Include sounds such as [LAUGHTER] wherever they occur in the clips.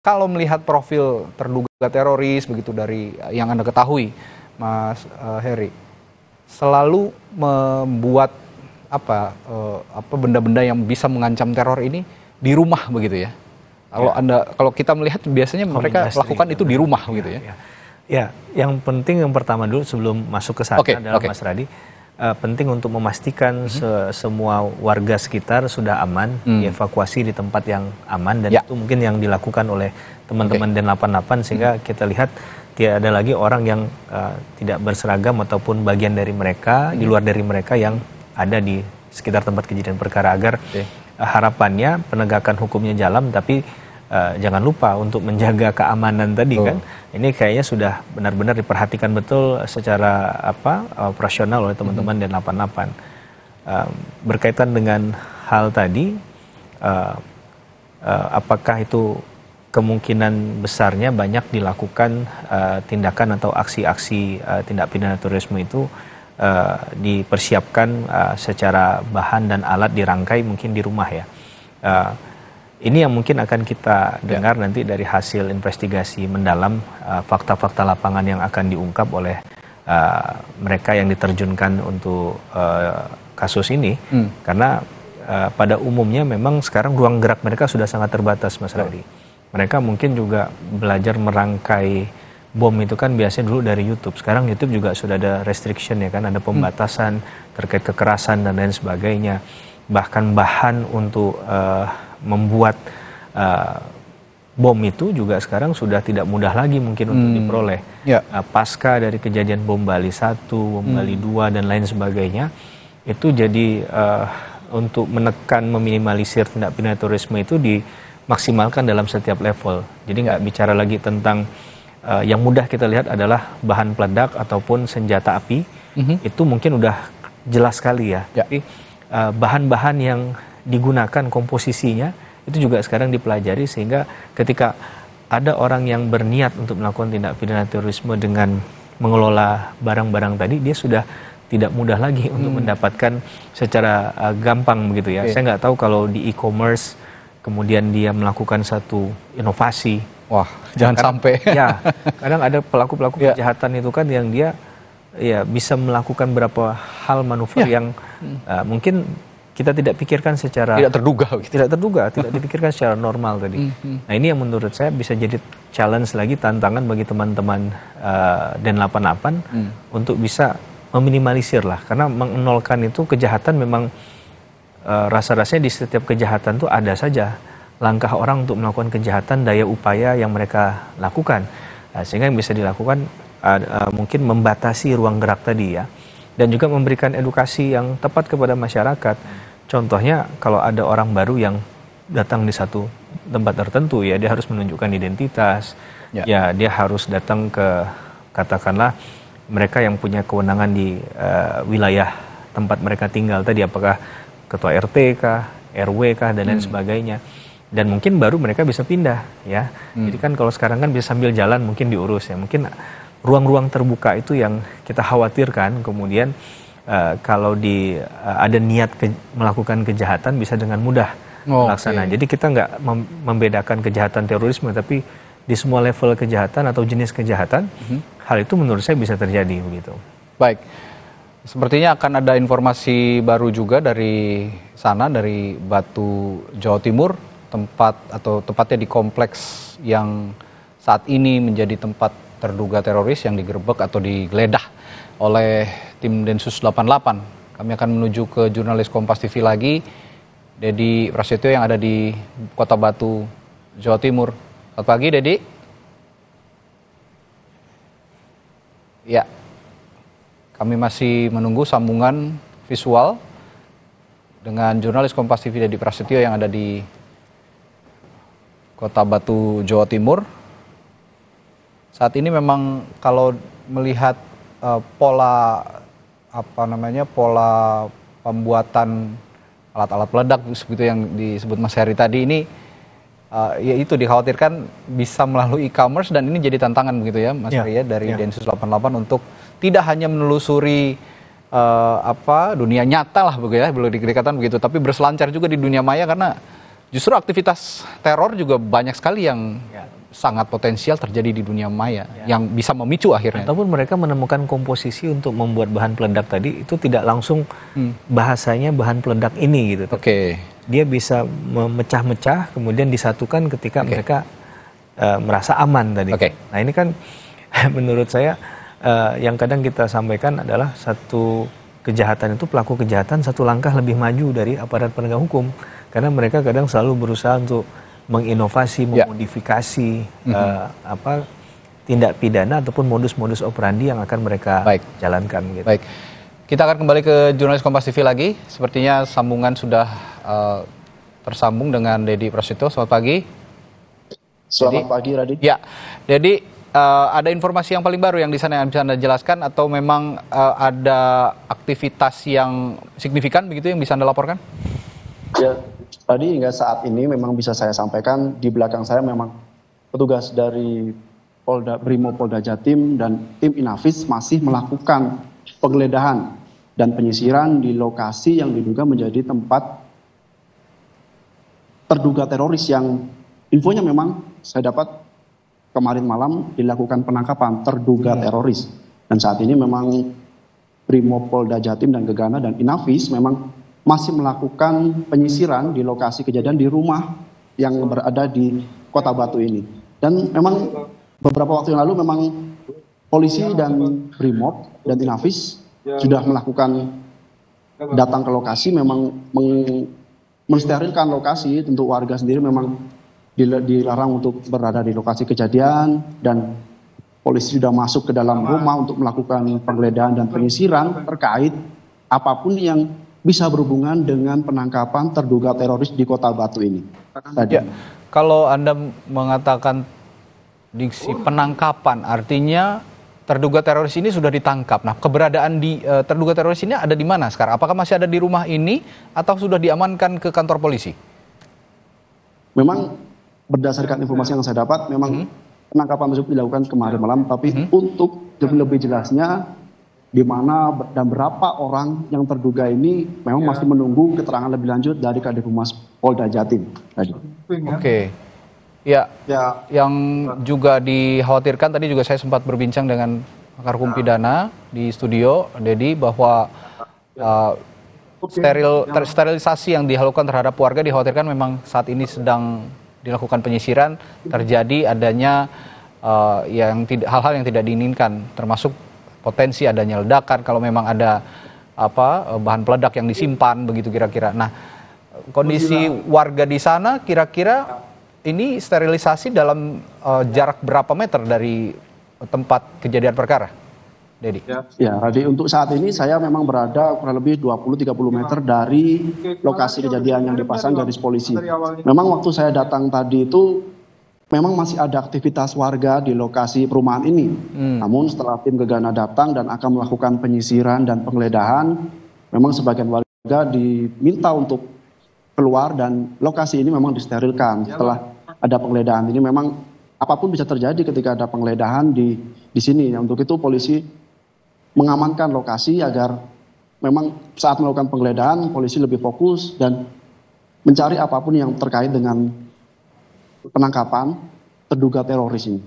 Kalau melihat profil terduga teroris begitu dari eh, yang Anda ketahui, Mas uh, Heri, selalu membuat apa uh, apa benda-benda yang bisa mengancam teror ini di rumah begitu ya. Kalau ya. Anda kalau kita melihat biasanya Home mereka lakukan itu di rumah ya, begitu ya. ya. Ya, yang penting yang pertama dulu sebelum masuk ke sana okay, adalah okay. Mas Radi uh, penting untuk memastikan mm-hmm. se semua warga sekitar sudah aman, mm. dievakuasi di tempat yang aman dan ya. itu mungkin yang dilakukan oleh teman-teman okay. dan 88 sehingga mm. kita lihat tidak ada lagi orang yang uh, tidak berseragam ataupun bagian dari mereka mm. di luar dari mereka yang ada di sekitar tempat kejadian perkara agar okay. uh, eh, harapannya penegakan hukumnya jalan tapi uh, jangan lupa untuk menjaga [LAUGHS] keamanan tadi oh. kan ini kayaknya sudah benar-benar diperhatikan betul secara apa operasional oleh teman-teman mm -hmm. dan 88 uh, berkaitan dengan hal tadi uh, uh, apakah itu kemungkinan besarnya banyak dilakukan uh, tindakan atau aksi-aksi uh, tindak pidana terorisme itu uh, dipersiapkan uh, secara bahan dan alat dirangkai mungkin di rumah ya uh, ini yang mungkin akan kita ya. dengar ya. nanti dari hasil investigasi mendalam uh, fakta-fakta uh, lapangan yang akan diungkap oleh uh, mereka yang diterjunkan untuk uh, kasus ini hmm. karena uh, pada umumnya memang sekarang ruang gerak mereka sudah sangat terbatas Mas ya. Radi. Mereka mungkin juga belajar merangkai bom itu kan biasanya dulu dari YouTube. Sekarang YouTube juga sudah ada restriction ya kan, ada hmm. pembatasan hmm. terkait kekerasan dan lain sebagainya. Bahkan bahan untuk uh, membuat uh, bom itu juga sekarang sudah tidak mudah lagi mungkin untuk hmm. diperoleh. Ya. Uh, pasca dari kejadian bom Bali 1, bom hmm. Bali 2 dan lain sebagainya itu jadi uh, untuk menekan meminimalisir tindak pidana terorisme itu dimaksimalkan dalam setiap level. Jadi nggak bicara lagi tentang uh, yang mudah kita lihat adalah bahan peledak ataupun senjata api mm -hmm. itu mungkin udah jelas sekali ya. ya. Tapi bahan-bahan uh, bahan -bahan yang digunakan komposisinya itu juga sekarang dipelajari sehingga ketika ada orang yang berniat untuk melakukan tindak pidana terorisme dengan mengelola barang-barang tadi dia sudah tidak mudah lagi hmm. untuk mendapatkan secara uh, gampang begitu ya. Okay. Saya nggak tahu kalau di e-commerce kemudian dia melakukan satu inovasi. Wah, jangan kadang, sampai. [LAUGHS] ya, kadang ada pelaku-pelaku yeah. kejahatan itu kan yang dia ya bisa melakukan berapa hal manuver yeah. yang hmm. uh, mungkin kita tidak pikirkan secara tidak terduga gitu. tidak terduga tidak dipikirkan secara normal tadi mm -hmm. nah ini yang menurut saya bisa jadi challenge lagi tantangan bagi teman-teman uh, dan 88 mm. untuk bisa meminimalisir lah karena mengenolkan itu kejahatan memang uh, rasa-rasanya di setiap kejahatan tuh ada saja langkah orang untuk melakukan kejahatan daya upaya yang mereka lakukan nah, sehingga yang bisa dilakukan uh, uh, mungkin membatasi ruang gerak tadi ya dan juga memberikan edukasi yang tepat kepada masyarakat. Contohnya kalau ada orang baru yang datang di satu tempat tertentu ya dia harus menunjukkan identitas. Ya, ya dia harus datang ke katakanlah mereka yang punya kewenangan di uh, wilayah tempat mereka tinggal tadi apakah ketua RT kah, RW kah dan lain hmm. sebagainya. Dan mungkin baru mereka bisa pindah ya. Hmm. Jadi kan kalau sekarang kan bisa sambil jalan mungkin diurus ya. Mungkin ruang-ruang terbuka itu yang kita khawatirkan kemudian Eh, kalau di uh, ada niat ke, melakukan kejahatan bisa dengan mudah oh, laksana. Okay. Jadi kita nggak mem membedakan kejahatan terorisme, tapi di semua level kejahatan atau jenis kejahatan, mm -hmm. hal itu menurut saya bisa terjadi begitu. Baik. Sepertinya akan ada informasi baru juga dari sana, dari Batu, Jawa Timur, tempat atau tepatnya di kompleks yang saat ini menjadi tempat terduga teroris yang digerebek atau digeledah oleh tim Densus 88. Kami akan menuju ke jurnalis Kompas TV lagi, Dedi Prasetyo yang ada di Kota Batu, Jawa Timur. Selamat pagi, Dedi. Ya, kami masih menunggu sambungan visual dengan jurnalis Kompas TV Dedi Prasetyo yang ada di Kota Batu, Jawa Timur. Saat ini memang kalau melihat uh, pola apa namanya pola pembuatan alat-alat peledak begitu yang disebut Mas Heri tadi ini uh, ya itu dikhawatirkan bisa melalui e-commerce dan ini jadi tantangan begitu ya Mas ya, ya dari ya. Densus 88 untuk tidak hanya menelusuri uh, apa dunia nyata lah begitu ya belum dikatakan begitu tapi berselancar juga di dunia maya karena justru aktivitas teror juga banyak sekali yang ya sangat potensial terjadi di dunia maya ya. yang bisa memicu akhirnya. Ataupun mereka menemukan komposisi untuk membuat bahan peledak tadi itu tidak langsung hmm. bahasanya bahan peledak ini gitu. Oke. Okay. Dia bisa memecah-mecah kemudian disatukan ketika okay. mereka uh, merasa aman tadi. Okay. Nah ini kan [LAUGHS] menurut saya uh, yang kadang kita sampaikan adalah satu kejahatan itu pelaku kejahatan satu langkah lebih maju dari aparat penegak hukum karena mereka kadang selalu berusaha untuk menginovasi, ya. memodifikasi mm -hmm. uh, apa tindak pidana ataupun modus-modus operandi yang akan mereka Baik. jalankan. Gitu. Baik, kita akan kembali ke jurnalis Kompas TV lagi. Sepertinya sambungan sudah uh, tersambung dengan Dedi Prasetyo. Selamat pagi. Selamat pagi Radit. Ya, jadi uh, eh, ada informasi yang paling baru yang di sana yang bisa anda jelaskan atau memang uh, ada aktivitas yang signifikan begitu yang bisa anda laporkan? Ya, tadi hingga saat ini memang bisa saya sampaikan di belakang saya memang petugas dari Polda Brimo Polda Jatim dan tim Inafis masih melakukan penggeledahan dan penyisiran di lokasi yang diduga menjadi tempat terduga teroris yang infonya memang saya dapat kemarin malam dilakukan penangkapan terduga iya. teroris dan saat ini memang Brimo Polda Jatim dan Gegana dan Inafis memang masih melakukan penyisiran di lokasi kejadian di rumah yang berada di Kota Batu ini. Dan memang beberapa waktu yang lalu memang polisi dan Brimob dan Inavis sudah melakukan datang ke lokasi memang meng, mensterilkan lokasi tentu warga sendiri memang dilarang untuk berada di lokasi kejadian dan polisi sudah masuk ke dalam rumah untuk melakukan penggeledahan dan penyisiran terkait apapun yang bisa berhubungan dengan penangkapan terduga teroris di Kota Batu ini. Ya, kalau Anda mengatakan diksi penangkapan artinya terduga teroris ini sudah ditangkap. Nah, keberadaan di uh, terduga teroris ini ada di mana sekarang? Apakah masih ada di rumah ini atau sudah diamankan ke kantor polisi? Memang berdasarkan informasi yang saya dapat memang hmm. penangkapan tersebut dilakukan kemarin malam tapi hmm. untuk lebih jelasnya di mana dan berapa orang yang terduga ini memang ya. masih menunggu keterangan lebih lanjut dari Kadif Humas Polda Jatim Oke. Ya, ya, yang juga dikhawatirkan tadi juga saya sempat berbincang dengan pakar hukum ya. pidana di studio Dedi bahwa ya. uh, steril ya. ter, sterilisasi yang dihalukan terhadap warga dikhawatirkan memang saat ini sedang dilakukan penyisiran terjadi adanya uh, yang hal-hal yang tidak diinginkan termasuk potensi adanya ledakan kalau memang ada apa eh, bahan peledak yang disimpan begitu kira-kira. Nah, kondisi warga di sana kira-kira ini sterilisasi dalam uh, jarak berapa meter dari tempat kejadian perkara? Dedi. Ya, ya, Radi, untuk saat ini saya memang berada kurang lebih 20-30 meter dari lokasi kejadian yang dipasang garis polisi. Memang waktu saya datang tadi itu memang masih ada aktivitas warga di lokasi perumahan ini. Hmm. Namun setelah tim Gegana datang dan akan melakukan penyisiran dan penggeledahan, memang sebagian warga diminta untuk keluar dan lokasi ini memang disterilkan. Iya, setelah ada penggeledahan ini memang apapun bisa terjadi ketika ada penggeledahan di di sini. Ya, untuk itu polisi mengamankan lokasi agar memang saat melakukan penggeledahan polisi lebih fokus dan mencari apapun yang terkait dengan penangkapan terduga teroris ini.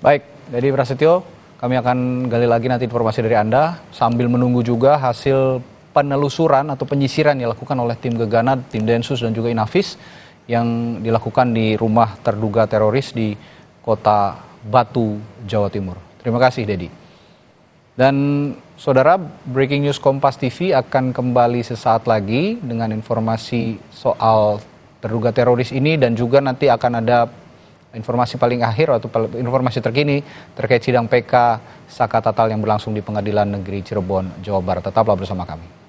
Baik, jadi Prasetyo, kami akan gali lagi nanti informasi dari Anda sambil menunggu juga hasil penelusuran atau penyisiran yang dilakukan oleh tim Gegana, tim Densus dan juga inafis yang dilakukan di rumah terduga teroris di kota Batu, Jawa Timur. Terima kasih, Dedi. Dan saudara, breaking news Kompas TV akan kembali sesaat lagi dengan informasi soal terduga teroris ini dan juga nanti akan ada informasi paling akhir atau informasi terkini terkait sidang PK Saka Tatal yang berlangsung di Pengadilan Negeri Cirebon, Jawa Barat. Tetaplah bersama kami.